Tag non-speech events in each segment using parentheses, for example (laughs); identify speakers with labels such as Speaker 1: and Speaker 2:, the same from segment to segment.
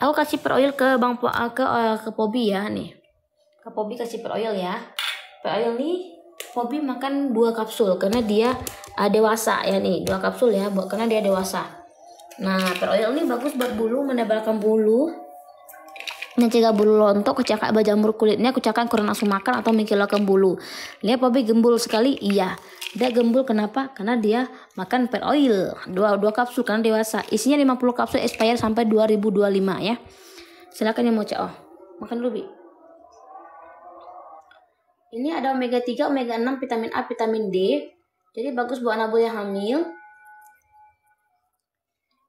Speaker 1: Aku kasih per oil ke Bang po, eh, ke eh, ke Pobi ya nih. Ke Pobi kasih per oil ya. Per oil nih Pobi makan dua kapsul karena dia uh, dewasa ya nih, dua kapsul ya buat karena dia dewasa. Nah, per oil ini bagus buat bulu menebalkan bulu Mencegah bulu lontok, kucakak berjamur kulitnya, kucakan kurang langsung makan atau mikir ke bulu. Lihat Bobby gembul sekali, iya. Dia gembul kenapa? Karena dia makan per oil. Dua, dua kapsul karena dewasa. Isinya 50 kapsul expire sampai 2025 ya. Silakan yang mau cek. Oh, makan dulu, Bi. Ini ada omega 3, omega 6, vitamin A, vitamin D. Jadi bagus buat anak buah yang hamil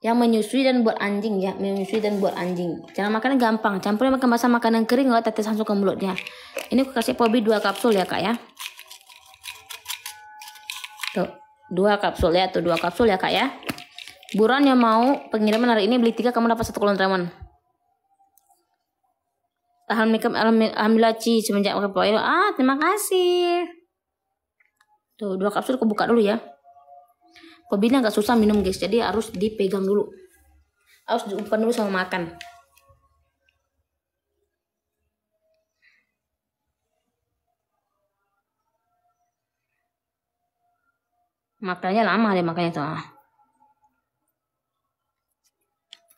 Speaker 1: yang menyusui dan buat anjing ya menyusui dan buat anjing cara makannya gampang campur makan basah makanan kering nggak tetes langsung ke mulutnya ya ini aku kasih pobi dua kapsul ya kak ya tuh dua kapsul ya tuh dua kapsul ya kak ya buruan yang mau pengiriman hari ini beli tiga kamu dapat satu kolon ramen Alhamdulillah, alhamdulillah Ci semenjak pakai ah terima kasih tuh dua kapsul aku buka dulu ya Kopinya nggak susah minum guys, jadi harus dipegang dulu. Harus diumpan dulu sama makan. Makanya lama deh makanya tuh.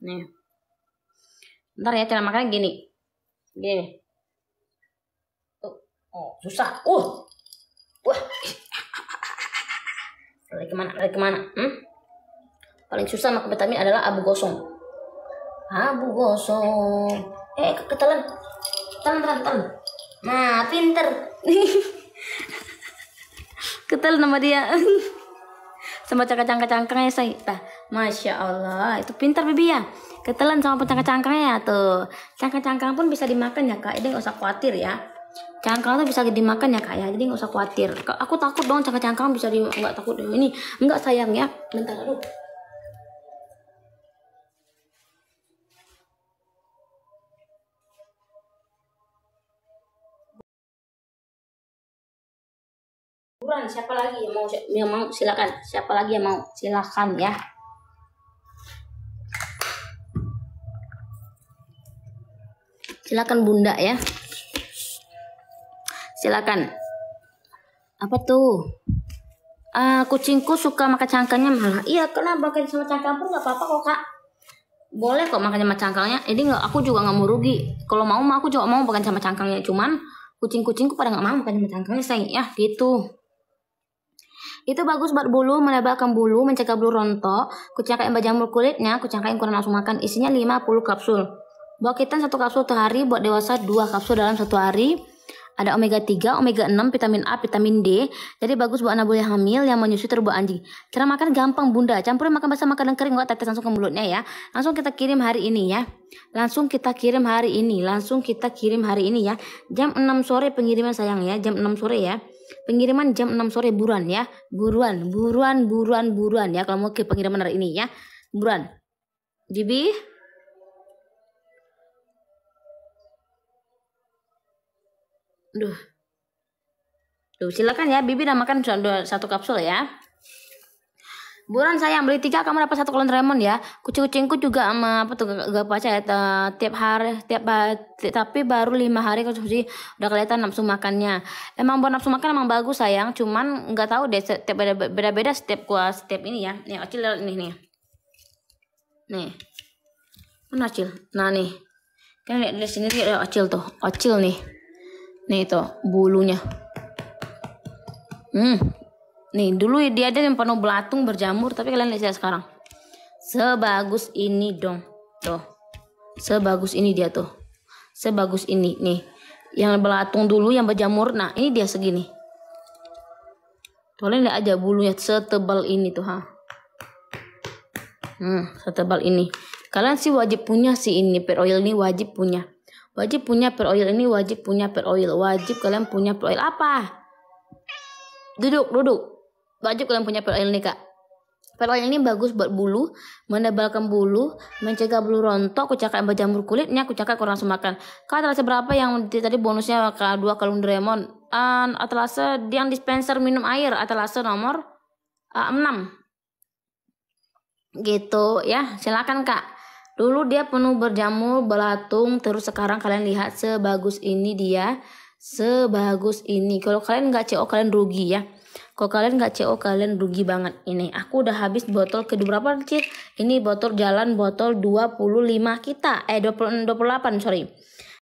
Speaker 1: Nih. Ntar ya cara makannya gini. Gini. Oh, susah. Uh. Wah lari kemana lari kemana hmm? paling susah sama vitamin adalah abu gosong abu gosong eh ketelan telan telan telan nah pinter (laughs) ketel nama dia (laughs) sama cangkang-cangkangnya saya tah masya allah itu pinter bibi ya ketelan sama cangkang-cangkangnya tuh cangkang-cangkang pun bisa dimakan ya kak ini gak usah khawatir ya cangkang tuh bisa dimakan ya kak ya jadi nggak usah khawatir aku takut dong cangkang-cangkang bisa di nggak takut ini nggak sayang ya bentar aduh Buran, siapa lagi yang mau yang mau silakan siapa lagi yang mau silakan ya silakan bunda ya Silakan. Apa tuh? Uh, kucingku suka makan cangkangnya malah. Iya, kenapa makan sama cangkang pun nggak apa-apa kok kak. Boleh kok makan sama cangkangnya. jadi nggak, aku juga nggak mau rugi. Kalau mau, mah aku juga mau makan sama cangkangnya. Cuman kucing-kucingku pada nggak mau makan sama cangkangnya, sayang. Ya gitu. Itu bagus buat bulu, menebakkan bulu, mencegah bulu rontok. Kucangkai baju jamur kulitnya, kucangkai yang kurang langsung makan. Isinya 50 kapsul. Buat kita satu kapsul sehari, buat dewasa dua kapsul dalam satu hari ada omega 3, omega 6, vitamin A, vitamin D. Jadi bagus buat anak yang hamil yang menyusui terbu anjing. Cara makan gampang Bunda, campurin makan basah makanan kering nggak tetes langsung ke mulutnya ya. Langsung kita kirim hari ini ya. Langsung kita kirim hari ini, langsung kita kirim hari ini ya. Jam 6 sore pengiriman sayang ya, jam 6 sore ya. Pengiriman jam 6 sore buruan ya. Buruan, buruan, buruan, buruan ya kalau mau ke pengiriman hari ini ya. Buruan. Jadi Duh. Duh, silakan ya. Bibi udah makan satu kapsul ya. Buruan sayang beli tiga kamu dapat satu kolon Raymond ya. Kucing-kucingku juga sama apa tuh gak baca ya tiap hari tiap tapi baru lima hari konsumsi udah kelihatan nafsu makannya. Emang buat nafsu makan emang bagus sayang, cuman nggak tahu deh setiap beda-beda setiap kuah setiap ini ya. Nih acil nih nih. Nih. Mana acil? Nah nih. Kan dari sini tuh acil tuh, acil nih. Nih tuh bulunya. Hmm. Nih dulu dia ada yang penuh belatung berjamur tapi kalian lihat sekarang. Sebagus ini dong. Tuh. Sebagus ini dia tuh. Sebagus ini nih. Yang belatung dulu yang berjamur. Nah ini dia segini. Kalian lihat aja bulunya setebal ini tuh ha. Hmm, setebal ini. Kalian sih wajib punya sih ini. Pet oil ini wajib punya Wajib punya per oil ini wajib punya per oil. Wajib kalian punya per oil apa? Duduk, duduk. Wajib kalian punya per oil nih, Kak. Per oil ini bagus buat bulu, menebalkan bulu, mencegah bulu rontok, kucakan berjamur kulitnya, kucakan kurang semakan. Kak, terasa berapa yang tadi bonusnya Kak? Dua kalung Doraemon. Uh, atalase yang dispenser minum air, atalase nomor uh, eh, 6. Gitu ya, silakan Kak Dulu dia penuh berjamur, belatung, terus sekarang kalian lihat sebagus ini dia. Sebagus ini. Kalau kalian nggak CO kalian rugi ya. Kalau kalian nggak CO kalian rugi banget ini. Aku udah habis botol ke berapa Ini botol jalan botol 25 kita. Eh 20, 28 sorry.